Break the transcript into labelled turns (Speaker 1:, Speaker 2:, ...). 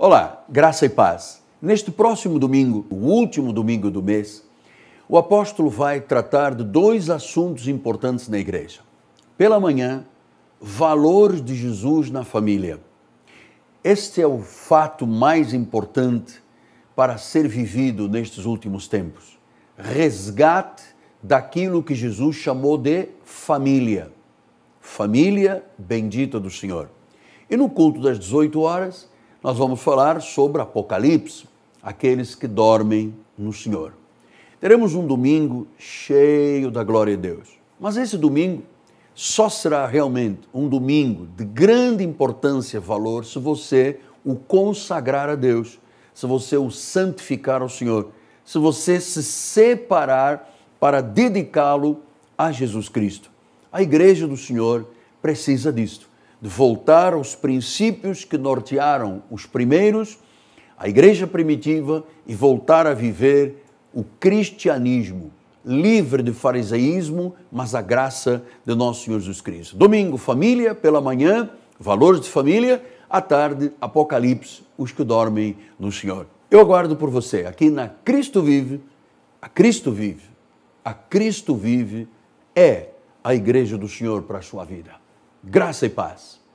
Speaker 1: Olá, graça e paz. Neste próximo domingo, o último domingo do mês, o apóstolo vai tratar de dois assuntos importantes na igreja. Pela manhã, valores de Jesus na família. Este é o fato mais importante para ser vivido nestes últimos tempos. Resgate daquilo que Jesus chamou de família. Família bendita do Senhor. E no culto das 18 horas, nós vamos falar sobre Apocalipse, aqueles que dormem no Senhor. Teremos um domingo cheio da glória de Deus, mas esse domingo só será realmente um domingo de grande importância e valor se você o consagrar a Deus, se você o santificar ao Senhor, se você se separar para dedicá-lo a Jesus Cristo. A igreja do Senhor precisa disto de voltar aos princípios que nortearam os primeiros, a igreja primitiva, e voltar a viver o cristianismo, livre de fariseísmo, mas a graça de nosso Senhor Jesus Cristo. Domingo, família, pela manhã, valores de família, à tarde, apocalipse, os que dormem no Senhor. Eu aguardo por você aqui na Cristo Vive, a Cristo Vive, a Cristo Vive é a igreja do Senhor para a sua vida. Graça e paz.